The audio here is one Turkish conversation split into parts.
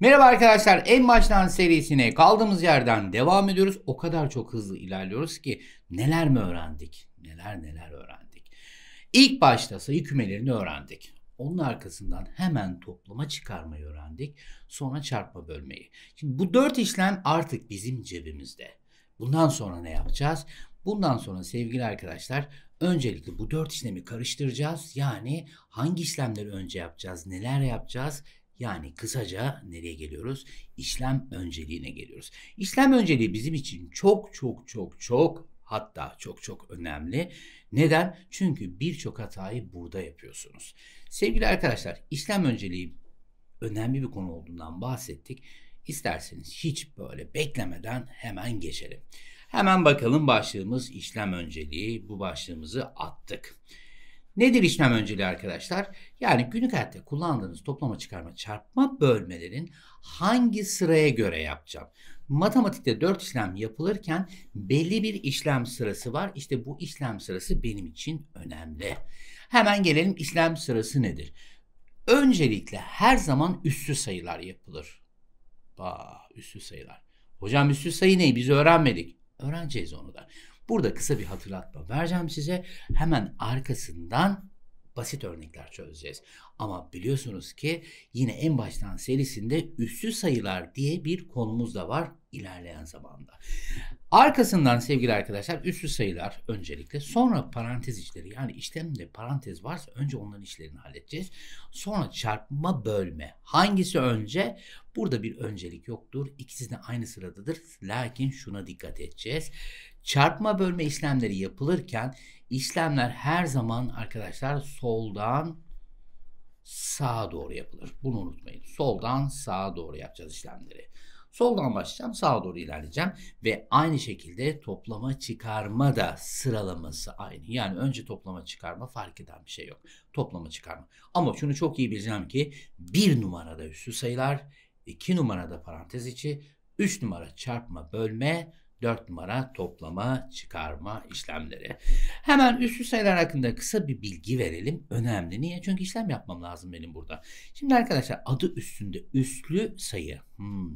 Merhaba arkadaşlar en baştan serisine kaldığımız yerden devam ediyoruz. O kadar çok hızlı ilerliyoruz ki neler mi öğrendik? Neler neler öğrendik. İlk başta sayı kümelerini öğrendik. Onun arkasından hemen toplama çıkarmayı öğrendik. Sonra çarpma bölmeyi. Şimdi bu dört işlem artık bizim cebimizde. Bundan sonra ne yapacağız? Bundan sonra sevgili arkadaşlar öncelikle bu dört işlemi karıştıracağız. Yani hangi işlemleri önce yapacağız, neler yapacağız yani kısaca nereye geliyoruz? İşlem önceliğine geliyoruz. İşlem önceliği bizim için çok çok çok çok hatta çok çok önemli. Neden? Çünkü birçok hatayı burada yapıyorsunuz. Sevgili arkadaşlar, işlem önceliği önemli bir konu olduğundan bahsettik. İsterseniz hiç böyle beklemeden hemen geçelim. Hemen bakalım başlığımız işlem önceliği. Bu başlığımızı attık. Nedir işlem önceliği arkadaşlar? Yani günlük hayatta kullandığınız toplama çıkarma çarpma bölmelerin hangi sıraya göre yapacağım? Matematikte 4 işlem yapılırken belli bir işlem sırası var. İşte bu işlem sırası benim için önemli. Hemen gelelim işlem sırası nedir? Öncelikle her zaman üssü sayılar yapılır. Bah, üssü sayılar. Hocam üssü sayı ne? Biz öğrenmedik. Öğreneceğiz onu da. Burada kısa bir hatırlatma vereceğim size. Hemen arkasından basit örnekler çözeceğiz. Ama biliyorsunuz ki yine en baştan serisinde üssü sayılar diye bir konumuz da var ilerleyen zamanda. Arkasından sevgili arkadaşlar üssü sayılar öncelikle sonra parantez işleri yani işlemde parantez varsa önce onların işlerini halledeceğiz. Sonra çarpma bölme hangisi önce burada bir öncelik yoktur ikisi de aynı sıradadır lakin şuna dikkat edeceğiz. Çarpma bölme işlemleri yapılırken işlemler her zaman arkadaşlar soldan sağa doğru yapılır. Bunu unutmayın. Soldan sağa doğru yapacağız işlemleri. Soldan başlayacağım, sağa doğru ilerleyeceğim ve aynı şekilde toplama çıkarma da sıralaması aynı. Yani önce toplama çıkarma fark eden bir şey yok. Toplama çıkarma. Ama şunu çok iyi bileceğim ki bir numarada üstü sayılar, iki numarada parantez içi, üç numara çarpma bölme, 4 numara toplama, çıkarma işlemleri. Hemen üstü sayılar hakkında kısa bir bilgi verelim. Önemli. Niye? Çünkü işlem yapmam lazım benim burada. Şimdi arkadaşlar adı üstünde üslü sayı. Hmm.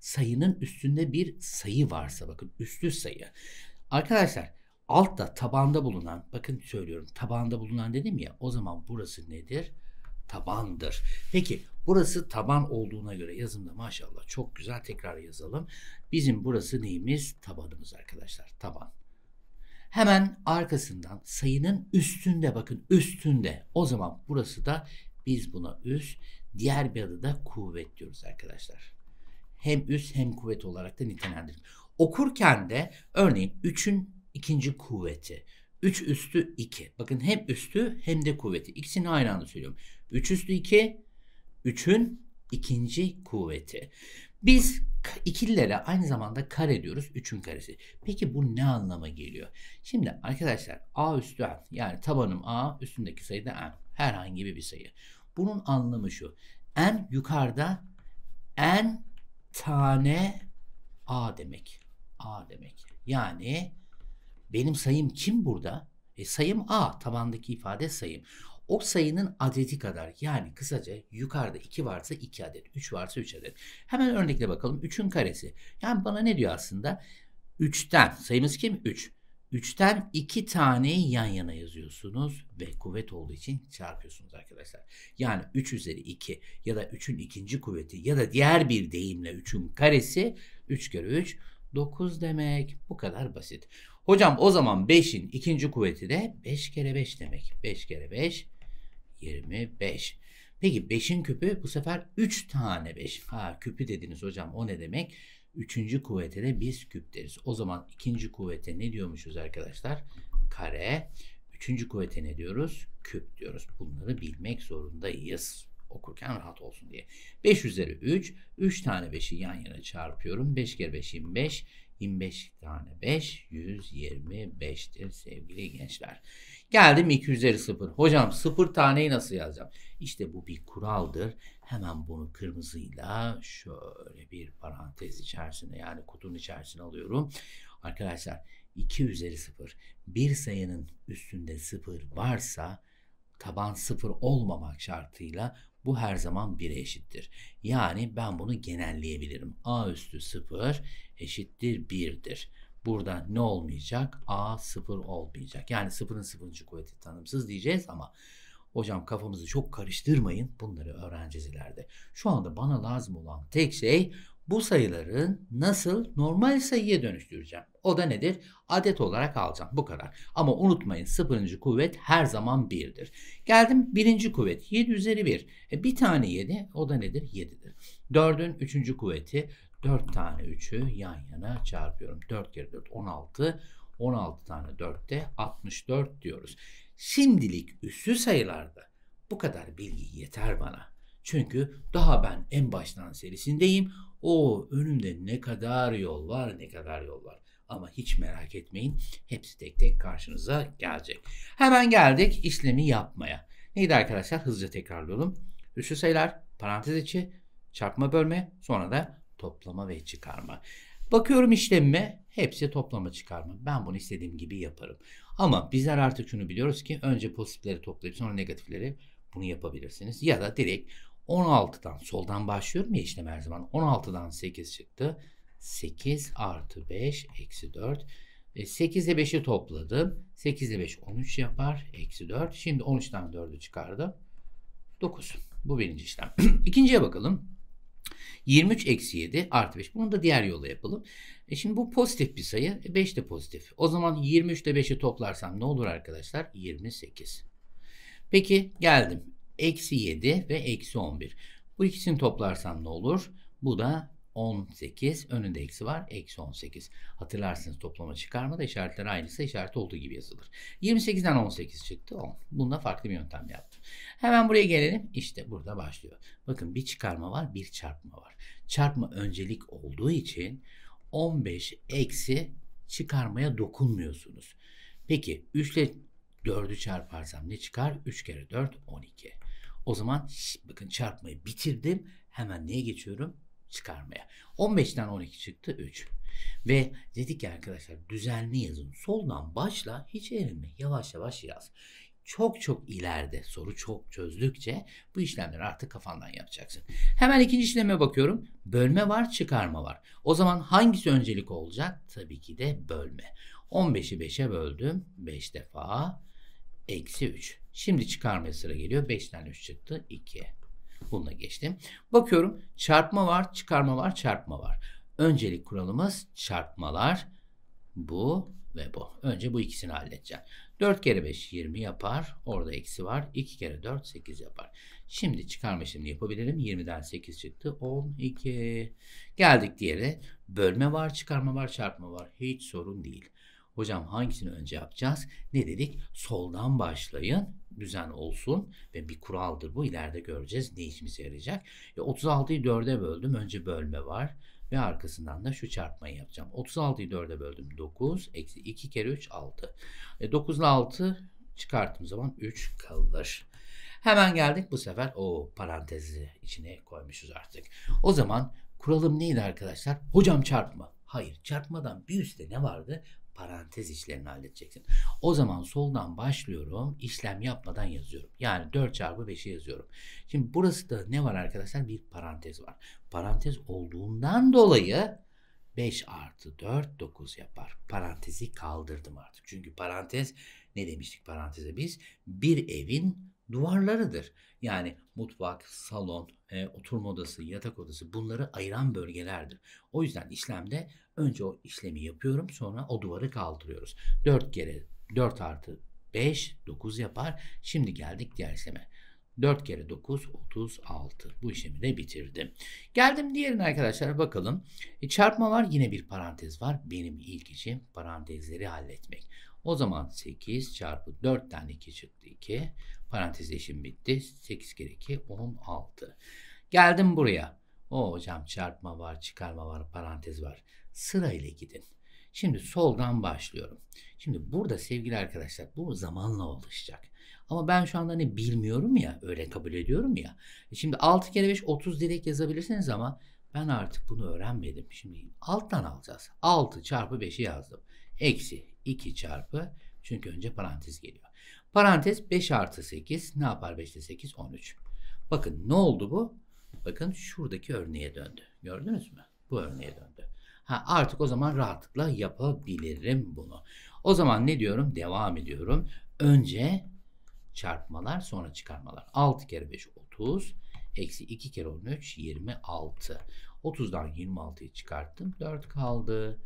Sayının üstünde bir sayı varsa bakın üslü sayı. Arkadaşlar altta tabanda bulunan bakın söylüyorum tabanda bulunan dedim ya o zaman burası nedir? tabandır. Peki burası taban olduğuna göre yazımda maşallah çok güzel tekrar yazalım. Bizim burası neyimiz? Tabanımız arkadaşlar. Taban. Hemen arkasından sayının üstünde bakın üstünde. O zaman burası da biz buna üst, diğer bir adı da kuvvet diyoruz arkadaşlar. Hem üst hem kuvvet olarak da nitelendirin. Okurken de örneğin 3'ün ikinci kuvveti. 3 üstü 2. Bakın hem üstü hem de kuvveti. İkisini aynı anda söylüyorum. 3 üstü 2 3'ün ikinci kuvveti. Biz ikililere aynı zamanda kare diyoruz. 3'ün karesi. Peki bu ne anlama geliyor? Şimdi arkadaşlar a üstü n yani tabanım a üstündeki sayı da n. Herhangi bir sayı. Bunun anlamı şu. n yukarıda n tane a demek. a demek. Yani benim sayım kim burada? E, sayım a. Tabandaki ifade sayım o sayının adedi kadar yani kısaca yukarıda 2 varsa 2 adet, 3 varsa 3 adet. Hemen örnekle bakalım 3'ün karesi. Yani bana ne diyor aslında? 3'ten sayımız kim? 3. 3'ten 2 taneyi yan yana yazıyorsunuz ve kuvvet olduğu için çarpıyorsunuz arkadaşlar. Yani 3 üzeri 2 ya da 3'ün ikinci kuvveti ya da diğer bir deyimle 3'ün karesi 3 kere 3 9 demek. Bu kadar basit. Hocam o zaman 5'in ikinci kuvveti de 5 kere 5 demek. 5 kere 5 25. Peki 5'in küpü bu sefer 3 tane 5. Ha küpü dediniz hocam o ne demek? Üçüncü kuvvete de biz küp deriz. O zaman ikinci kuvvete ne diyormuşuz arkadaşlar? Kare. Üçüncü kuvvete ne diyoruz? Küp diyoruz. Bunları bilmek zorundayız. Okurken rahat olsun diye. 5 üzeri 3. 3 tane 5'i yan yana çarpıyorum. 5 kere 5 25. 25 tane 5 125'tir sevgili gençler. Geldim 2 üzeri 0. Hocam 0 taneyi nasıl yazacağım? İşte bu bir kuraldır. Hemen bunu kırmızıyla şöyle bir parantez içerisine yani kutunun içerisine alıyorum. Arkadaşlar 2 üzeri 0 bir sayının üstünde 0 varsa taban 0 olmamak şartıyla bu her zaman 1'e eşittir. Yani ben bunu genelleyebilirim. A üstü 0 eşittir 1'dir. Burada ne olmayacak? A 0 olmayacak. Yani 0'ın 0. kuvveti tanımsız diyeceğiz ama hocam kafamızı çok karıştırmayın. Bunları öğreneceğiz ileride. Şu anda bana lazım olan tek şey bu sayıların nasıl normal sayıya dönüştüreceğim. O da nedir? Adet olarak alacağım. Bu kadar. Ama unutmayın sıfırıncı kuvvet her zaman 1'dir. Geldim birinci kuvvet. 7 üzeri 1. E, bir tane 7. O da nedir? 7'dir. 4'ün üçüncü kuvveti. 4 tane 3'ü yan yana çarpıyorum. 4 kere 4 16. 16 tane 4'te 64 diyoruz. Şimdilik üssü sayılarda bu kadar bilgi yeter bana. Çünkü daha ben en baştan serisindeyim. O önümde ne kadar yol var, ne kadar yol var. Ama hiç merak etmeyin hepsi tek tek karşınıza gelecek. Hemen geldik işlemi yapmaya. Neydi arkadaşlar? Hızlıca tekrarlayalım. Üçlü sayılar, parantez içi, çarpma bölme, sonra da toplama ve çıkarma. Bakıyorum işlemime hepsi toplama çıkarma. Ben bunu istediğim gibi yaparım. Ama bizler artık şunu biliyoruz ki önce pozitifleri toplayıp sonra negatifleri bunu yapabilirsiniz. Ya da direkt 16'dan soldan başlıyorum ya işlem her zaman. 16'dan 8 çıktı. 8 artı 5 eksi 4. 8 ile 5'i topladım. 8 ile 5 13 yapar. Eksi 4. Şimdi 13'ten 4'ü çıkardım. 9. Bu birinci işlem. İkinciye bakalım. 23 eksi 7 artı 5. Bunu da diğer yolla yapalım. E şimdi bu pozitif bir sayı. 5 e, de pozitif. O zaman 23 ile 5'i toplarsam ne olur arkadaşlar? 28. Peki geldim. Eksi 7 ve eksi 11. Bu ikisini toplarsam ne olur? Bu da 18 önünde eksi var eksi 18. Hatırlarsınız toplama çıkarmada da işaretler aynıysa işaret olduğu gibi yazılır. 28'den 18 çıktı 10. Bunda farklı bir yöntem yaptım. Hemen buraya gelelim. İşte burada başlıyor. Bakın bir çıkarma var bir çarpma var. Çarpma öncelik olduğu için 15 eksi çıkarmaya dokunmuyorsunuz. Peki 3 ile 4'ü çarparsam ne çıkar? 3 kere 4 12. O zaman şş, bakın çarpmayı bitirdim. Hemen neye geçiyorum? çıkarmaya. 15'ten 12 çıktı 3. Ve dedik ki arkadaşlar düzenli yazın. Soldan başla hiç erinme. Yavaş yavaş yaz. Çok çok ileride soru çok çözdükçe bu işlemleri artık kafandan yapacaksın. Hemen ikinci işleme bakıyorum. Bölme var, çıkarma var. O zaman hangisi öncelik olacak? Tabii ki de bölme. 15'i 5'e böldüm. 5 defa. Eksi 3. Şimdi çıkarmaya sıra geliyor. 5'ten 3 çıktı. 2. Bununla geçtim. Bakıyorum çarpma var, çıkarma var, çarpma var. Öncelik kuralımız çarpmalar. Bu ve bu. Önce bu ikisini halledeceğim. 4 kere 5 20 yapar. Orada eksi var. 2 kere 4 8 yapar. Şimdi çıkarma işlemini yapabilirim. 20'den 8 çıktı. 12. Geldik diğeri. Bölme var, çıkarma var, çarpma var. Hiç sorun değil. Hocam hangisini önce yapacağız? Ne dedik? Soldan başlayın. Düzen olsun ve bir kuraldır bu. İleride göreceğiz ne işimize yarayacak. E 36'yı 4'e böldüm. Önce bölme var ve arkasından da şu çarpmayı yapacağım. 36'yı 4'e böldüm. 9 eksi 2 kere 3 6. E 9 ile 6 çıkarttığım zaman 3 kalır. Hemen geldik bu sefer o parantezi içine koymuşuz artık. O zaman kuralım neydi arkadaşlar? Hocam çarpma. Hayır çarpmadan bir üstte ne vardı? parantez işlerini halledeceksin. O zaman soldan başlıyorum. işlem yapmadan yazıyorum. Yani 4 çarpı 5'i yazıyorum. Şimdi burası da ne var arkadaşlar? Bir parantez var. Parantez olduğundan dolayı 5 artı 4 9 yapar. Parantezi kaldırdım artık. Çünkü parantez ne demiştik paranteze biz? Bir evin duvarlarıdır. Yani mutfak, salon, e, oturma odası, yatak odası bunları ayıran bölgelerdir. O yüzden işlemde önce o işlemi yapıyorum sonra o duvarı kaldırıyoruz. 4 kere 4 artı 5 9 yapar. Şimdi geldik diğer işleme. 4 kere 9 36. Bu işlemi de bitirdim. Geldim diğerine arkadaşlar bakalım. E, çarpma var yine bir parantez var. Benim ilk işim parantezleri halletmek. O zaman 8 çarpı 4 tane 2 çıktı 2. Parantez işim bitti. 8 kere 2 16. Geldim buraya. O hocam çarpma var, çıkarma var, parantez var. Sırayla gidin. Şimdi soldan başlıyorum. Şimdi burada sevgili arkadaşlar bu zamanla oluşacak. Ama ben şu anda ne hani bilmiyorum ya öyle kabul ediyorum ya. E şimdi 6 kere 5 30 direkt yazabilirsiniz ama ben artık bunu öğrenmedim. Şimdi alttan alacağız. 6 çarpı 5'i yazdım. Eksi 2 çarpı çünkü önce parantez geliyor. Parantez 5 artı 8 ne yapar 5 ile 8 13. Bakın ne oldu bu? Bakın şuradaki örneğe döndü. Gördünüz mü? Bu örneğe döndü. Ha, artık o zaman rahatlıkla yapabilirim bunu. O zaman ne diyorum? Devam ediyorum. Önce çarpmalar sonra çıkarmalar. 6 kere 5 30. Eksi 2 kere 13 26. 30'dan 26'yı çıkarttım. 4 kaldı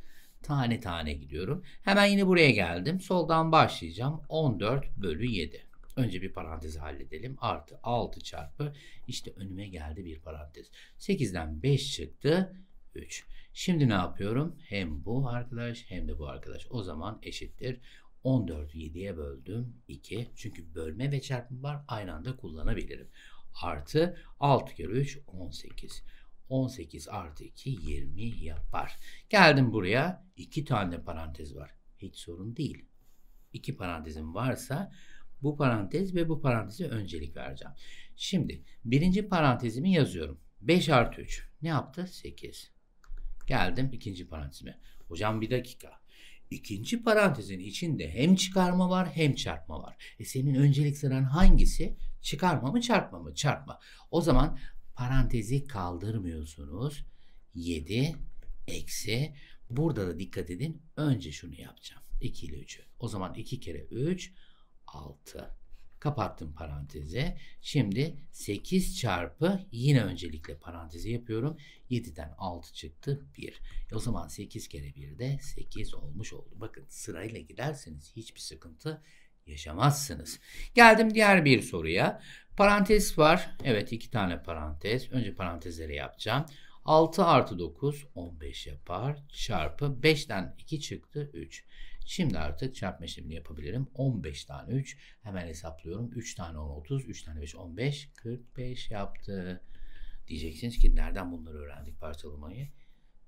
tane tane gidiyorum. Hemen yine buraya geldim. Soldan başlayacağım. 14 bölü 7. Önce bir parantez halledelim. Artı 6 çarpı işte önüme geldi bir parantez. 8'den 5 çıktı. 3. Şimdi ne yapıyorum? Hem bu arkadaş hem de bu arkadaş. O zaman eşittir. 14'ü 7'ye böldüm. 2. Çünkü bölme ve çarpım var. Aynı anda kullanabilirim. Artı 6 kere 3 18. 18 artı 2 20 yapar. Geldim buraya. 2 tane parantez var. Hiç sorun değil. İki parantezim varsa bu parantez ve bu paranteze öncelik vereceğim. Şimdi birinci parantezimi yazıyorum. 5 artı 3. Ne yaptı? 8. Geldim ikinci parantezime. Hocam bir dakika. İkinci parantezin içinde hem çıkarma var hem çarpma var. E senin öncelik sıran hangisi? Çıkarma mı çarpma mı? Çarpma. O zaman Parantezi kaldırmıyorsunuz. 7 eksi. Burada da dikkat edin. Önce şunu yapacağım. 2 ile 3'ü. O zaman 2 kere 3 6. Kapattım parantezi. Şimdi 8 çarpı yine öncelikle parantezi yapıyorum. 7'den 6 çıktı 1. E o zaman 8 kere 1 de 8 olmuş oldu. Bakın sırayla giderseniz hiçbir sıkıntı yaşamazsınız. Geldim diğer bir soruya. Parantez var. Evet iki tane parantez. Önce parantezleri yapacağım. 6 artı 9 15 yapar. Çarpı 5'ten 2 çıktı 3. Şimdi artık çarpma işlemini yapabilirim. 15 tane 3. Hemen hesaplıyorum. 3 tane 10 30. 3 tane 5 15. 45 yaptı. Diyeceksiniz ki nereden bunları öğrendik parçalamayı?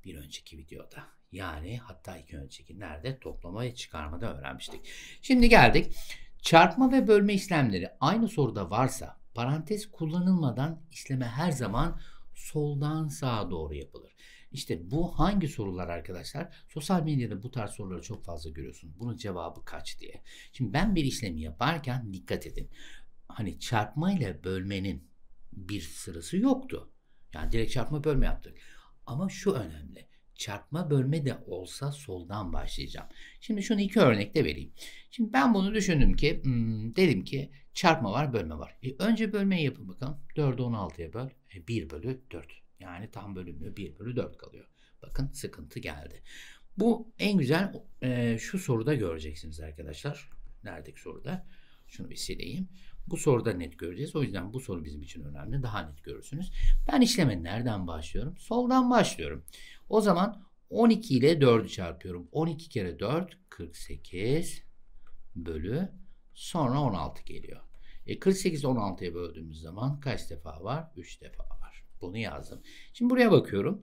Bir önceki videoda. Yani hatta iki önceki nerede toplama ve çıkarmada öğrenmiştik. Şimdi geldik. Çarpma ve bölme işlemleri aynı soruda varsa Parantez kullanılmadan işleme her zaman soldan sağa doğru yapılır. İşte bu hangi sorular arkadaşlar? Sosyal medyada bu tarz soruları çok fazla görüyorsun. Bunun cevabı kaç diye. Şimdi ben bir işlemi yaparken dikkat edin. Hani çarpma ile bölmenin bir sırası yoktu. Yani direkt çarpma bölme yaptık. Ama şu önemli çarpma bölme de olsa soldan başlayacağım. Şimdi şunu iki örnekte vereyim. Şimdi ben bunu düşündüm ki hmm, dedim ki çarpma var bölme var. E, önce bölmeyi yapın bakalım. 4'ü 16'ya böl. E, 1 bölü 4. Yani tam bölümü 1 bölü 4 kalıyor. Bakın sıkıntı geldi. Bu en güzel e, şu soruda göreceksiniz arkadaşlar. Neredeki soruda? Şunu bir sileyim. Bu soruda net göreceğiz. O yüzden bu soru bizim için önemli. Daha net görürsünüz. Ben işleme nereden başlıyorum? Soldan başlıyorum. O zaman 12 ile 4'ü çarpıyorum. 12 kere 4 48 bölü sonra 16 geliyor. E 48 16'ya böldüğümüz zaman kaç defa var? 3 defa var. Bunu yazdım. Şimdi buraya bakıyorum.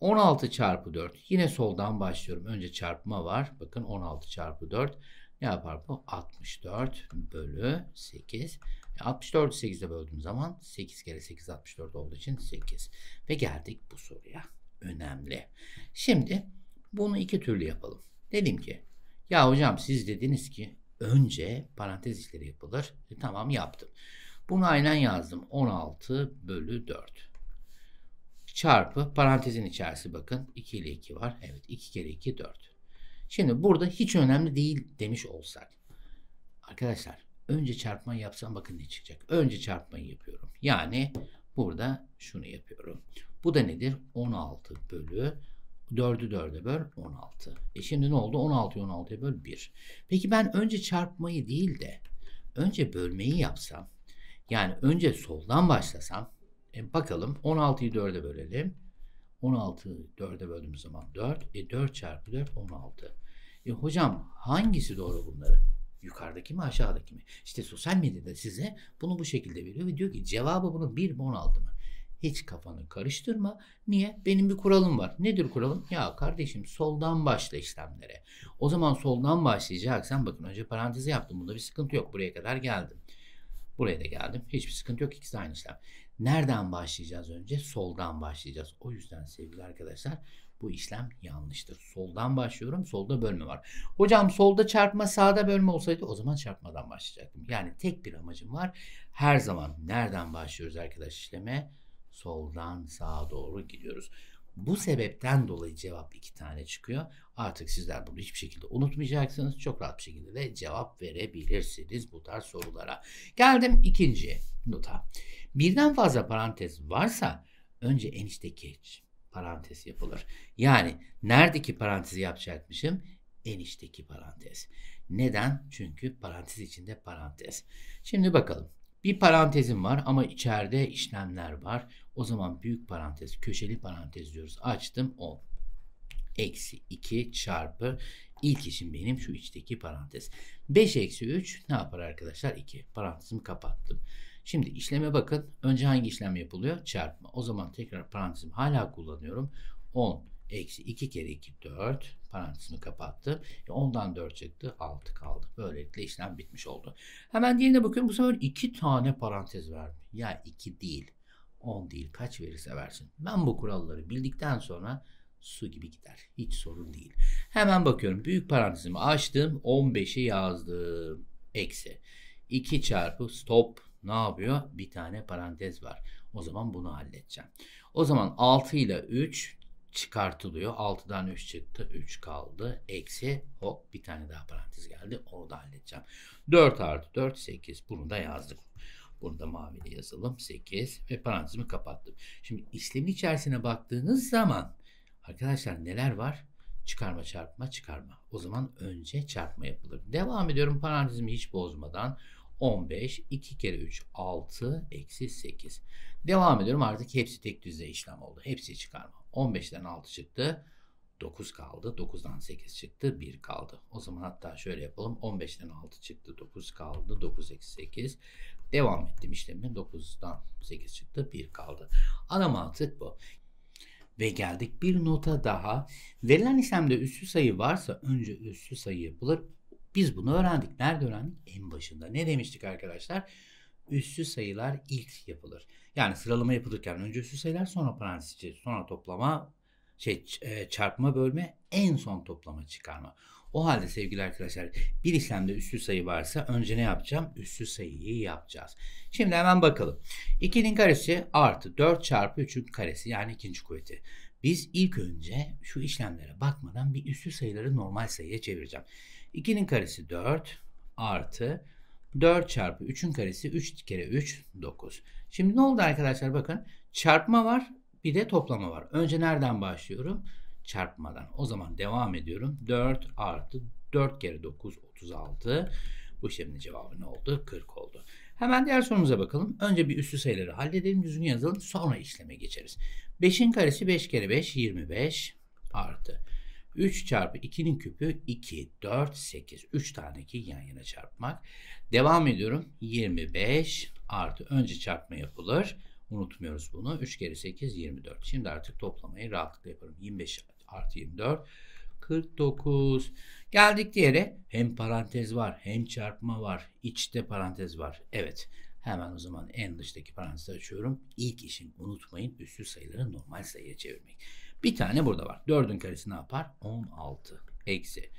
16 çarpı 4. Yine soldan başlıyorum. Önce çarpma var. Bakın 16 çarpı 4. Ne yapar bu? 64 bölü 8. 64'ü 8'e böldüğüm zaman 8 kere 8 64 olduğu için 8. Ve geldik bu soruya. Önemli. Şimdi bunu iki türlü yapalım. Dedim ki ya hocam siz dediniz ki önce parantez işleri yapılır. E, tamam yaptım. Bunu aynen yazdım. 16 bölü 4 çarpı parantezin içerisi bakın 2 ile 2 var. Evet 2 kere 2 4. Şimdi burada hiç önemli değil demiş olsak. Arkadaşlar önce çarpmayı yapsam bakın ne çıkacak. Önce çarpmayı yapıyorum. Yani burada şunu yapıyorum. Bu da nedir? 16 bölü 4'ü 4'e böl 16. E şimdi ne oldu? 16'yı 16'ya böl 1. Peki ben önce çarpmayı değil de önce bölmeyi yapsam yani önce soldan başlasam e bakalım 16'yı 4'e bölelim. 16'yı 4'e böldüğümüz zaman 4. E 4 çarpı 4 16. E hocam hangisi doğru bunları? Yukarıdaki mi aşağıdaki mi? İşte sosyal medyada size bunu bu şekilde veriyor ve diyor ki cevabı bunu bir bon 16 mı? Hiç kafanı karıştırma. Niye? Benim bir kuralım var. Nedir kuralım? Ya kardeşim soldan başla işlemlere. O zaman soldan başlayacaksan bakın önce parantezi yaptım. Bunda bir sıkıntı yok. Buraya kadar geldim. Buraya da geldim. Hiçbir sıkıntı yok. İkisi aynı işlem. Nereden başlayacağız önce? Soldan başlayacağız. O yüzden sevgili arkadaşlar bu işlem yanlıştır. Soldan başlıyorum. Solda bölme var. Hocam solda çarpma sağda bölme olsaydı o zaman çarpmadan başlayacaktım. Yani tek bir amacım var. Her zaman nereden başlıyoruz arkadaş işleme? Soldan sağa doğru gidiyoruz. Bu sebepten dolayı cevap iki tane çıkıyor. Artık sizler bunu hiçbir şekilde unutmayacaksınız. Çok rahat bir şekilde de cevap verebilirsiniz bu tarz sorulara. Geldim ikinci nota. Birden fazla parantez varsa önce enişte geç parantez yapılır. Yani neredeki parantezi yapacakmışım? Enişteki parantez. Neden? Çünkü parantez içinde parantez. Şimdi bakalım. Bir parantezim var ama içeride işlemler var. O zaman büyük parantez, köşeli parantez diyoruz. Açtım 10. Eksi 2 çarpı ilk işim benim şu içteki parantez. 5 eksi 3 ne yapar arkadaşlar? 2. Parantezimi kapattım. Şimdi işleme bakın. Önce hangi işlem yapılıyor? Çarpma. O zaman tekrar parantezim hala kullanıyorum. 10 eksi 2 kere 2 4 Parantezimi kapattı. E ondan 4 çıktı 6 kaldı. Böylelikle işlem bitmiş oldu. Hemen diğerine bakıyorum. Bu sefer 2 tane parantez verdi. Ya 2 değil 10 değil kaç verirse versin. Ben bu kuralları bildikten sonra su gibi gider. Hiç sorun değil. Hemen bakıyorum. Büyük parantezimi açtım. 15'i yazdım. Eksi. 2 çarpı stop ne yapıyor? Bir tane parantez var. O zaman bunu halledeceğim. O zaman 6 ile 3 çıkartılıyor. 6'dan 3 çıktı. 3 kaldı. Eksi hop bir tane daha parantez geldi. Onu da halledeceğim. 4 artı 4 8. Bunu da yazdık. Bunu da maviyle yazalım. 8 ve parantezimi kapattım. Şimdi işlemin içerisine baktığınız zaman arkadaşlar neler var? Çıkarma çarpma çıkarma. O zaman önce çarpma yapılır. Devam ediyorum parantezimi hiç bozmadan. 15, 2 kere 3, 6, eksi 8. Devam ediyorum artık hepsi tek düzey işlem oldu. Hepsi çıkarma. 15'ten 6 çıktı. 9 kaldı. 9'dan 8 çıktı. 1 kaldı. O zaman hatta şöyle yapalım. 15'ten 6 çıktı. 9 kaldı. 9 eksi 8. Devam ettim işlemi. 9'dan 8 çıktı. 1 kaldı. Ana mantık bu. Ve geldik bir nota daha. Verilen işlemde üssü sayı varsa önce üssü sayıyı bulur. Biz bunu öğrendik. Nerede öğrendik? En başında. Ne demiştik arkadaşlar? Üssü sayılar ilk yapılır. Yani sıralama yapılırken önce üssü sayılar sonra parantez sonra toplama şey e, çarpma bölme en son toplama çıkarma. O halde sevgili arkadaşlar bir işlemde üssü sayı varsa önce ne yapacağım? Üssü sayıyı yapacağız. Şimdi hemen bakalım. 2'nin karesi artı 4 çarpı 3'ün karesi yani ikinci kuvveti. Biz ilk önce şu işlemlere bakmadan bir üssü sayıları normal sayıya çevireceğim. 2'nin karesi 4 artı 4 çarpı 3'ün karesi 3 kere 3 9. Şimdi ne oldu arkadaşlar bakın çarpma var bir de toplama var. Önce nereden başlıyorum? Çarpmadan. O zaman devam ediyorum. 4 artı 4 kere 9 36. Bu işlemin cevabı ne oldu? 40 oldu. Hemen diğer sorumuza bakalım. Önce bir üstü sayıları halledelim. Düzgün yazalım. Sonra işleme geçeriz. 5'in karesi 5 kere 5 25 artı 3 çarpı 2'nin küpü 2, 4, 8. 3 tane 2 yan yana çarpmak. Devam ediyorum. 25 artı önce çarpma yapılır. Unutmuyoruz bunu. 3 kere 8 24. Şimdi artık toplamayı rahatlıkla yaparım. 25 artı 24 49. Geldik diğere hem parantez var hem çarpma var. İçte parantez var. Evet. Hemen o zaman en dıştaki parantezi açıyorum. İlk işim unutmayın üstü sayıları normal sayıya çevirmek. Bir tane burada var. 4'ün karesi ne yapar? 16 eksi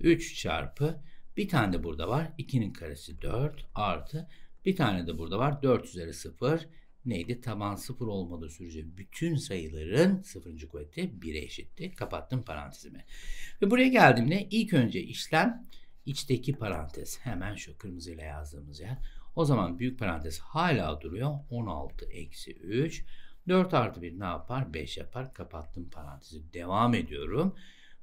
3 çarpı bir tane de burada var. 2'nin karesi 4 artı bir tane de burada var. 4 üzeri 0 neydi? Taban 0 olmadığı sürece bütün sayıların 0. kuvveti 1'e eşitti. Kapattım parantezimi. Ve buraya geldiğimde ilk önce işlem içteki parantez. Hemen şu kırmızıyla yazdığımız yer. O zaman büyük parantez hala duruyor. 16 eksi 3 4 artı 1 ne yapar? 5 yapar. Kapattım parantezi. Devam ediyorum.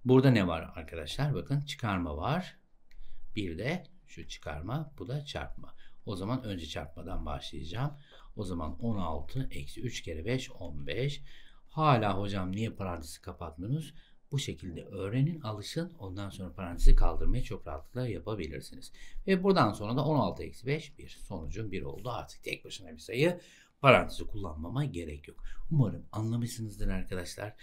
Burada ne var arkadaşlar? Bakın çıkarma var. Bir de şu çıkarma. Bu da çarpma. O zaman önce çarpmadan başlayacağım. O zaman 16 eksi 3 kere 5 15. Hala hocam niye parantezi kapatmıyorsunuz? Bu şekilde öğrenin, alışın. Ondan sonra parantezi kaldırmayı çok rahatlıkla yapabilirsiniz. Ve buradan sonra da 16 eksi 5 1. Sonucun 1 oldu. Artık tek başına bir sayı parantezi kullanmama gerek yok. Umarım anlamışsınızdır arkadaşlar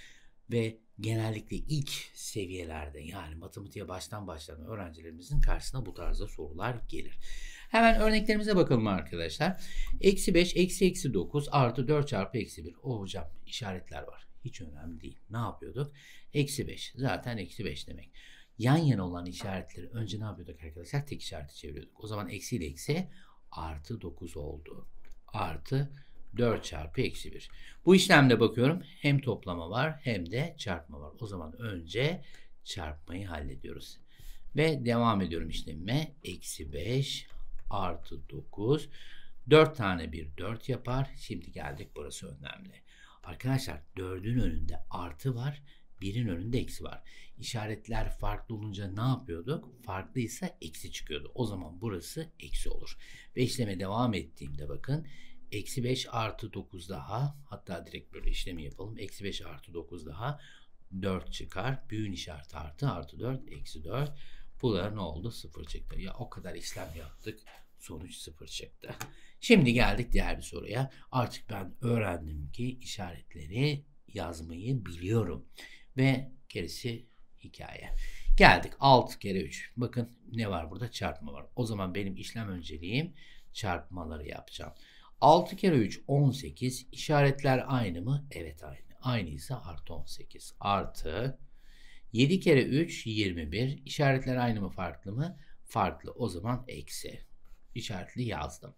ve genellikle ilk seviyelerde yani matematiğe baştan başlayan öğrencilerimizin karşısına bu tarzda sorular gelir. Hemen örneklerimize bakalım arkadaşlar. Eksi 5, eksi eksi 9 artı 4 çarpı eksi 1. O hocam işaretler var. Hiç önemli değil. Ne yapıyorduk? Eksi 5. Zaten eksi 5 demek. Yan yana olan işaretleri önce ne yapıyorduk arkadaşlar? Tek işareti çeviriyorduk. O zaman eksi ile eksi artı 9 oldu artı 4 çarpı eksi 1. Bu işlemde bakıyorum hem toplama var hem de çarpma var. O zaman önce çarpmayı hallediyoruz. Ve devam ediyorum işlemime. Eksi 5 artı 9. 4 tane bir 4 yapar. Şimdi geldik burası önemli. Arkadaşlar 4'ün önünde artı var birin önünde eksi var. İşaretler farklı olunca ne yapıyorduk? Farklıysa eksi çıkıyordu. O zaman burası eksi olur. Ve işleme devam ettiğimde bakın eksi 5 artı 9 daha hatta direkt böyle işlemi yapalım. Eksi 5 artı 9 daha 4 çıkar. Büyün işareti artı artı 4 eksi 4. Bu da ne oldu? 0 çıktı. Ya o kadar işlem yaptık. Sonuç 0 çıktı. Şimdi geldik diğer bir soruya. Artık ben öğrendim ki işaretleri yazmayı biliyorum. Ve gerisi hikaye. Geldik 6 kere 3. Bakın ne var burada? Çarpma var. O zaman benim işlem önceliğim çarpmaları yapacağım. 6 kere 3 18. İşaretler aynı mı? Evet aynı. Aynıysa artı 18. Artı 7 kere 3 21. İşaretler aynı mı farklı mı? Farklı. O zaman eksi. İşaretli yazdım.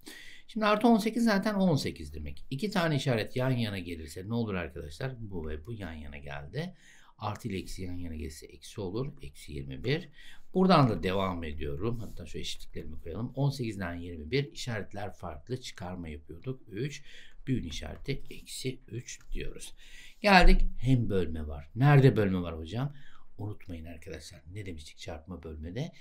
Şimdi artı 18 zaten 18 demek. İki tane işaret yan yana gelirse ne olur arkadaşlar? Bu ve bu yan yana geldi. Artı ile eksi yan yana gelirse eksi olur. Eksi 21. Buradan da devam ediyorum. Hatta şu eşitliklerimi koyalım. 18'den 21 işaretler farklı çıkarma yapıyorduk. 3 büyün işareti eksi 3 diyoruz. Geldik hem bölme var. Nerede bölme var hocam? Unutmayın arkadaşlar ne demiştik çarpma bölmede?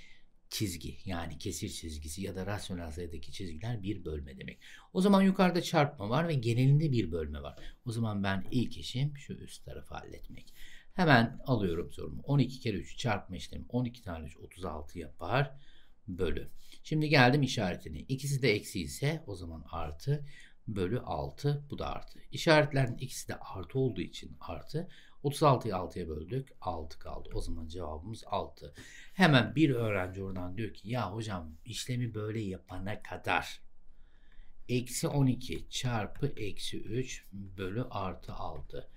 çizgi yani kesir çizgisi ya da rasyonel sayıdaki çizgiler bir bölme demek. O zaman yukarıda çarpma var ve genelinde bir bölme var. O zaman ben ilk işim şu üst tarafı halletmek. Hemen alıyorum sorumu. 12 kere 3 çarpma işlemi 12 tane 3 36 yapar bölü. Şimdi geldim işaretini. İkisi de eksi ise o zaman artı bölü 6 bu da artı. İşaretlerin ikisi de artı olduğu için artı. 36'yı 6'ya böldük 6 kaldı. O zaman cevabımız 6. Hemen bir öğrenci oradan diyor ki ya hocam işlemi böyle yapana kadar eksi 12 çarpı eksi 3 bölü artı 6.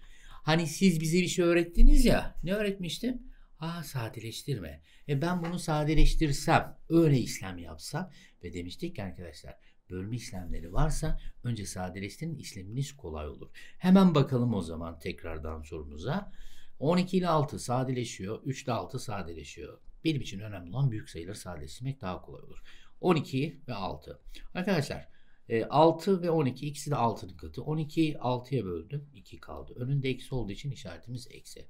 Hani siz bize bir şey öğrettiniz ya. Ne öğretmiştim? Aa sadeleştirme. E ben bunu sadeleştirsem, öyle işlem yapsam ve demiştik ki arkadaşlar bölme işlemleri varsa önce sadeleştirin işleminiz kolay olur. Hemen bakalım o zaman tekrardan sorumuza. 12 ile 6 sadeleşiyor, 3 ile 6 sadeleşiyor. Benim için önemli olan büyük sayıları sadeleştirmek daha kolay olur. 12 ve 6. Arkadaşlar e, 6 ve 12 ikisi de 6'nın katı. 12'yi 6'ya böldüm 2 kaldı. Önünde eksi olduğu için işaretimiz eksi.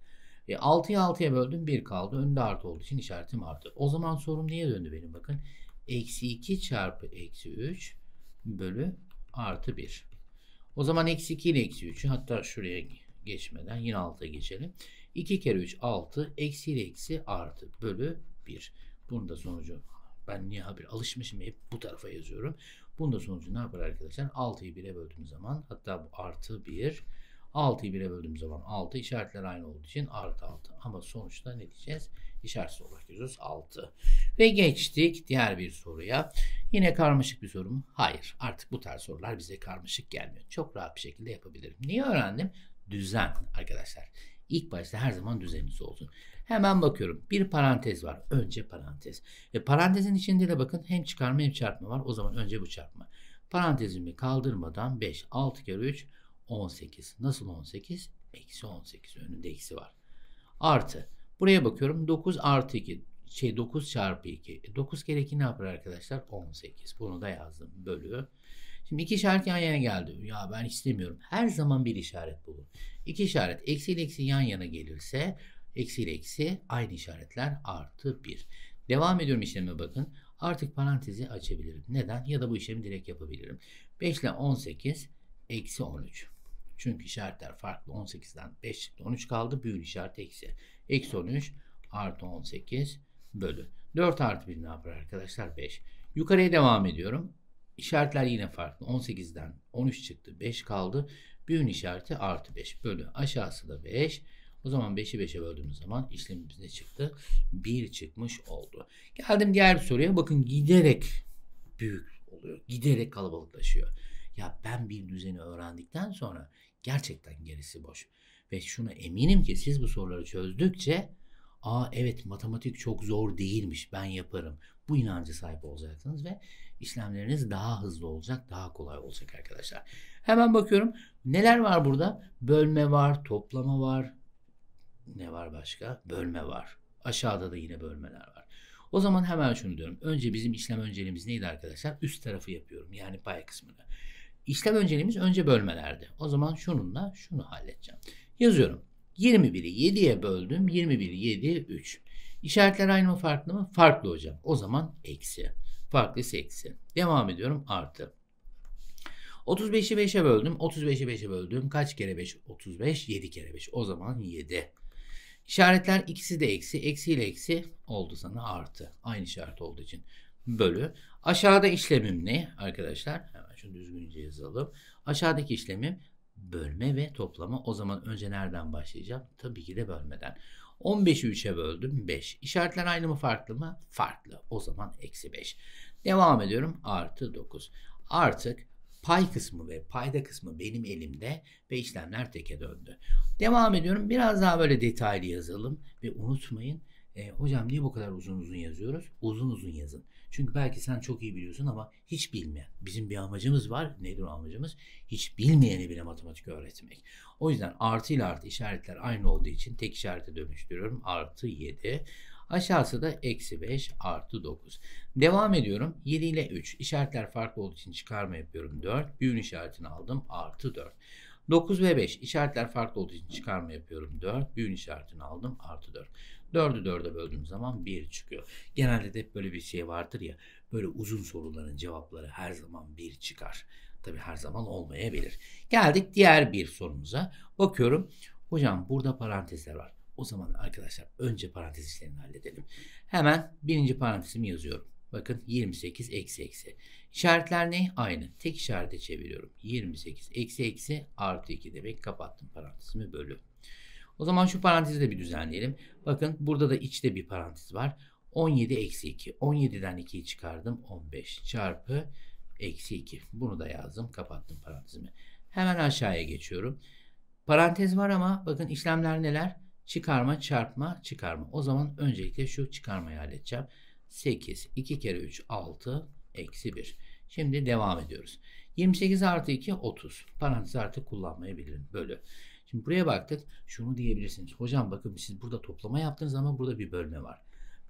E, 6'yı 6'ya böldüm 1 kaldı. Önünde artı olduğu için işaretim artı. O zaman sorum niye döndü benim bakın. Eksi 2 çarpı eksi 3 bölü artı 1. O zaman eksi 2 ile eksi 3'ü hatta şuraya geçmeden yine 6'ya geçelim. 2 kere 3 6 eksi ile eksi artı bölü 1. Bunun da sonucu ben niye haber alışmışım hep bu tarafa yazıyorum. Bunun da sonucu ne yapar arkadaşlar? 6'yı 1'e böldüğüm zaman hatta bu artı 1 6'yı 1'e böldüğüm zaman 6 işaretler aynı olduğu için artı 6. Ama sonuçta ne diyeceğiz? İşaretsiz olarak diyoruz 6. Ve geçtik diğer bir soruya. Yine karmaşık bir soru mu? Hayır. Artık bu tarz sorular bize karmaşık gelmiyor. Çok rahat bir şekilde yapabilirim. Niye öğrendim? Düzen arkadaşlar. İlk başta her zaman düzeniniz olsun. Hemen bakıyorum. Bir parantez var. Önce parantez. E, parantezin içinde de bakın hem çıkarma hem çarpma var. O zaman önce bu çarpma. Parantezimi kaldırmadan 5. 6 kere 3 18. Nasıl 18? Eksi 18. Önünde eksi var. Artı. Buraya bakıyorum. 9 artı 2. Şey 9 çarpı 2. 9 e, kere 2 ne yapar arkadaşlar? 18. Bunu da yazdım. Bölüyor. Şimdi iki işaret yan yana geldi. Ya ben istemiyorum. Her zaman bir işaret bulur. İki işaret eksi ile eksi yan yana gelirse Eksi ile eksi aynı işaretler artı 1. Devam ediyorum işleme bakın. Artık parantezi açabilirim. Neden? Ya da bu işlemi direkt yapabilirim. 5 ile 18 eksi 13. Çünkü işaretler farklı. 18'den 5 13 kaldı. Büyük işaret eksi. Eksi 13 artı 18 bölü. 4 artı 1 ne yapar arkadaşlar? 5. Yukarıya devam ediyorum. İşaretler yine farklı. 18'den 13 çıktı. 5 kaldı. büyük işareti artı 5 bölü. Aşağısı da 5. O zaman 5'i 5'e böldüğümüz zaman işlemimiz ne çıktı? 1 çıkmış oldu. Geldim diğer bir soruya. Bakın giderek büyük oluyor. Giderek kalabalıklaşıyor. Ya ben bir düzeni öğrendikten sonra gerçekten gerisi boş. Ve şuna eminim ki siz bu soruları çözdükçe aa evet matematik çok zor değilmiş ben yaparım. Bu inancı sahip olacaksınız ve işlemleriniz daha hızlı olacak, daha kolay olacak arkadaşlar. Hemen bakıyorum neler var burada? Bölme var, toplama var, ne var başka? Bölme var. Aşağıda da yine bölmeler var. O zaman hemen şunu diyorum. Önce bizim işlem önceliğimiz neydi arkadaşlar? Üst tarafı yapıyorum. Yani pay kısmını. İşlem önceliğimiz önce bölmelerdi. O zaman şununla şunu halledeceğim. Yazıyorum. 21'i 7'ye böldüm. 21'i 7'ye 3. İşaretler aynı mı farklı mı? Farklı hocam. O zaman eksi. Farklı eksi. Devam ediyorum. Artı. 35'i 5'e böldüm. 35'i 5'e böldüm. Kaç kere 5? 35. 7 kere 5. O zaman 7. İşaretler ikisi de eksi. eksi ile eksi oldu sana artı. Aynı işaret olduğu için bölü. Aşağıda işlemim ne arkadaşlar? Hemen şunu düzgünce yazalım. Aşağıdaki işlemim bölme ve toplama. O zaman önce nereden başlayacağım? Tabii ki de bölmeden. 15'i 3'e böldüm 5. İşaretler aynı mı farklı mı? Farklı. O zaman eksi 5. Devam ediyorum. Artı 9. Artık Pay kısmı ve payda kısmı benim elimde ve işlemler teke döndü. Devam ediyorum. Biraz daha böyle detaylı yazalım ve unutmayın e, hocam niye bu kadar uzun uzun yazıyoruz? Uzun uzun yazın. Çünkü belki sen çok iyi biliyorsun ama hiç bilmeyen. Bizim bir amacımız var. Nedir o amacımız? Hiç bilmeyeni bile matematik öğretmek. O yüzden artı ile artı işaretler aynı olduğu için tek işarete dönüştürüyorum. Artı 7 Aşağısı da eksi 5 artı 9. Devam ediyorum. 7 ile 3. İşaretler farklı olduğu için çıkarma yapıyorum. 4. Büyün işaretini aldım. Artı 4. 9 ve 5 İşaretler farklı olduğu için çıkarma yapıyorum. 4 büyün işaretini aldım artı 4. 4'ü 4'e böldüğüm zaman 1 çıkıyor. Genelde de hep böyle bir şey vardır ya böyle uzun soruların cevapları her zaman 1 çıkar. Tabi her zaman olmayabilir. Geldik diğer bir sorumuza. Bakıyorum hocam burada parantezler var. O zaman arkadaşlar önce parantez işlerini halledelim. Hemen birinci parantezimi yazıyorum. Bakın 28 eksi eksi. İşaretler ne? Aynı. Tek işarete çeviriyorum. 28 eksi eksi artı 2 demek. Kapattım parantezimi bölü. O zaman şu parantezi de bir düzenleyelim. Bakın burada da içte bir parantez var. 17 eksi 2. 17'den 2'yi çıkardım. 15 çarpı eksi 2. Bunu da yazdım. Kapattım parantezimi. Hemen aşağıya geçiyorum. Parantez var ama bakın işlemler neler? Çıkarma, çarpma, çıkarma. O zaman öncelikle şu çıkarmayı halledeceğim. 8, 2 kere 3, 6, eksi 1. Şimdi devam ediyoruz. 28 artı 2, 30. Parantez artık kullanmayabilirim. Bölü. Şimdi buraya baktık. Şunu diyebilirsiniz. Hocam bakın siz burada toplama yaptınız ama burada bir bölme var.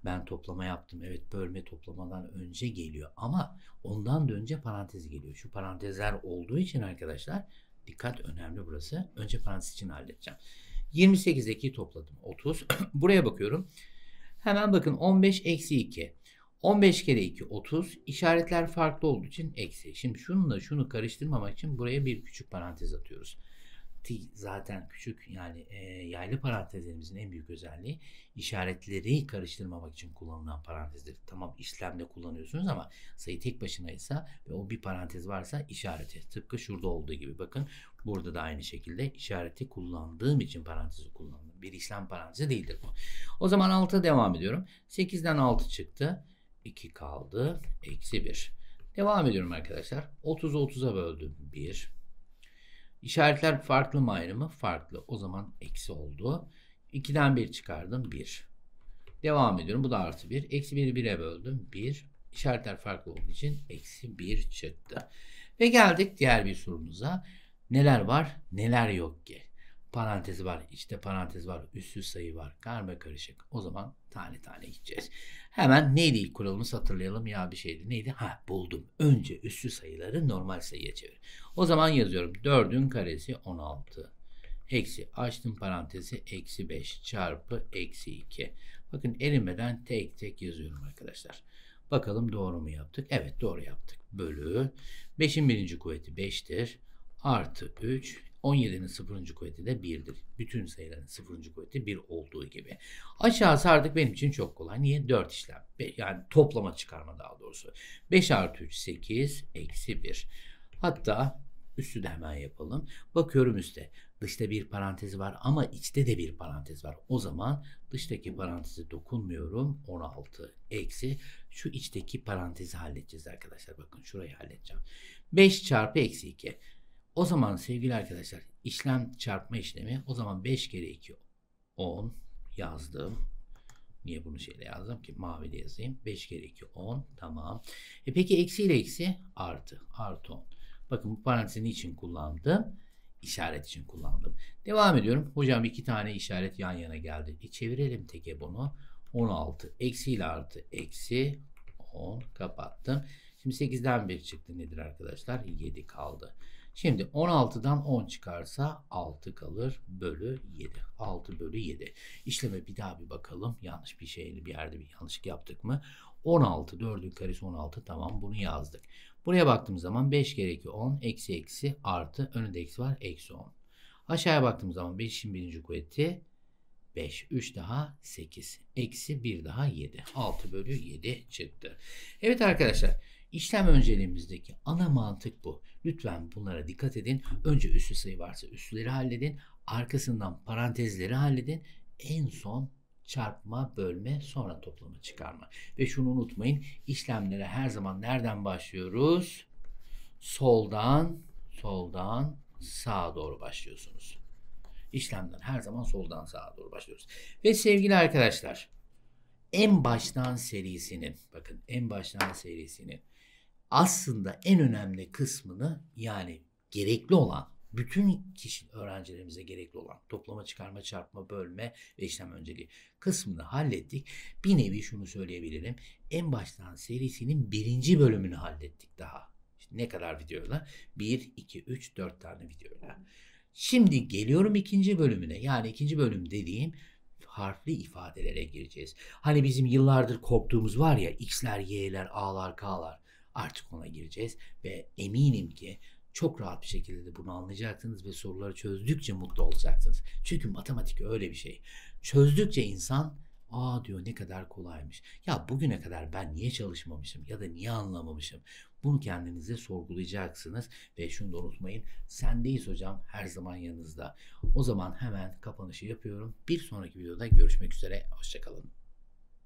Ben toplama yaptım. Evet bölme toplamadan önce geliyor. Ama ondan da önce parantez geliyor. Şu parantezler olduğu için arkadaşlar dikkat önemli burası. Önce parantez için halledeceğim. 28 2'yi topladım. 30. Buraya bakıyorum. Hemen bakın 15 eksi 2. 15 kere 2 30. İşaretler farklı olduğu için eksi. Şimdi şununla şunu karıştırmamak için buraya bir küçük parantez atıyoruz t zaten küçük yani e, yaylı parantezlerimizin en büyük özelliği işaretleri karıştırmamak için kullanılan parantezdir. Tamam işlemde kullanıyorsunuz ama sayı tek başınaysa ve o bir parantez varsa işareti. Tıpkı şurada olduğu gibi bakın burada da aynı şekilde işareti kullandığım için parantezi kullandım. Bir işlem parantezi değildir bu. O zaman 6'a devam ediyorum. 8'den 6 çıktı. 2 kaldı. Eksi 1. Devam ediyorum arkadaşlar. 30'u 30'a böldüm. 1. İşaretler farklı mı ayrı mı? Farklı. O zaman eksi oldu. 2'den 1 çıkardım 1. Devam ediyorum. Bu da artı 1. Eksi 1'i 1'e böldüm 1. İşaretler farklı olduğu için eksi 1 çıktı. Ve geldik diğer bir sorumuza. Neler var neler yok ki? Parantezi var, içte parantez var, üssüz sayı var, karma karışık. O zaman Tane tane gideceğiz. Hemen neydi ilk kuralımız hatırlayalım ya bir şeydi. Neydi? Ha buldum. Önce üssü sayıları normal sayıya çevir. O zaman yazıyorum. 4'ün karesi 16. Eksi açtım parantezi eksi 5 çarpı eksi 2. Bakın erimeden tek tek yazıyorum arkadaşlar. Bakalım doğru mu yaptık? Evet doğru yaptık. Bölü 5'in birinci kuvveti 5'tir. Artı 3 17'nin sıfırıncı kuvveti de 1'dir. Bütün sayıların sıfırıncı kuvveti 1 olduğu gibi. Aşağısı artık benim için çok kolay. Niye? 4 işlem. Yani toplama çıkarma daha doğrusu. 5 artı 3 8 eksi 1. Hatta üstü de hemen yapalım. Bakıyorum üstte. Dışta bir parantez var ama içte de bir parantez var. O zaman dıştaki parantezi dokunmuyorum. 16 eksi şu içteki parantezi halledeceğiz arkadaşlar. Bakın şurayı halledeceğim. 5 çarpı eksi 2. O zaman sevgili arkadaşlar işlem çarpma işlemi o zaman 5 kere 2 10 yazdım. Niye bunu şeyle yazdım ki? Maviyle yazayım. 5 kere 2 10. Tamam. E peki eksi ile eksi artı. Artı 10. Bakın bu parantezi niçin kullandım? İşaret için kullandım. Devam ediyorum. Hocam iki tane işaret yan yana geldi. Bir e çevirelim teke bunu. 16. Eksi ile artı. Eksi 10. Kapattım. Şimdi 8'den 1 çıktı. Nedir arkadaşlar? 7 kaldı. Şimdi 16'dan 10 çıkarsa 6 kalır bölü 7. 6 bölü 7. İşleme bir daha bir bakalım. Yanlış bir şeyini bir yerde bir yanlışlık yaptık mı? 16 4'ün karesi 16 tamam bunu yazdık. Buraya baktığımız zaman 5 kere 2 10 eksi eksi artı önünde eksi var eksi 10. Aşağıya baktığımız zaman 5'in birinci kuvveti 5. 3 daha 8. Eksi 1 daha 7. 6 bölü 7 çıktı. Evet arkadaşlar işlem önceliğimizdeki ana mantık bu. Lütfen bunlara dikkat edin. Önce üslü sayı varsa üsleri halledin. Arkasından parantezleri halledin. En son çarpma, bölme, sonra toplama, çıkarma. Ve şunu unutmayın. işlemlere her zaman nereden başlıyoruz? Soldan, soldan sağa doğru başlıyorsunuz. İşlemler her zaman soldan sağa doğru başlıyoruz. Ve sevgili arkadaşlar, en baştan serisinin, bakın en baştan serisinin aslında en önemli kısmını yani gerekli olan bütün kişi öğrencilerimize gerekli olan toplama, çıkarma, çarpma, bölme ve işlem önceliği kısmını hallettik. Bir nevi şunu söyleyebilirim. En baştan serisinin birinci bölümünü hallettik daha. İşte ne kadar videoyla? 1, 2, 3, 4 tane videoyla. Şimdi geliyorum ikinci bölümüne. Yani ikinci bölüm dediğim harfli ifadelere gireceğiz. Hani bizim yıllardır korktuğumuz var ya x'ler, y'ler, a'lar, k'lar. Artık ona gireceğiz ve eminim ki çok rahat bir şekilde de bunu anlayacaksınız ve soruları çözdükçe mutlu olacaksınız. Çünkü matematik öyle bir şey. Çözdükçe insan aa diyor ne kadar kolaymış. Ya bugüne kadar ben niye çalışmamışım ya da niye anlamamışım. Bunu kendinize sorgulayacaksınız ve şunu da unutmayın. Sendeyiz hocam her zaman yanınızda. O zaman hemen kapanışı yapıyorum. Bir sonraki videoda görüşmek üzere. Hoşçakalın.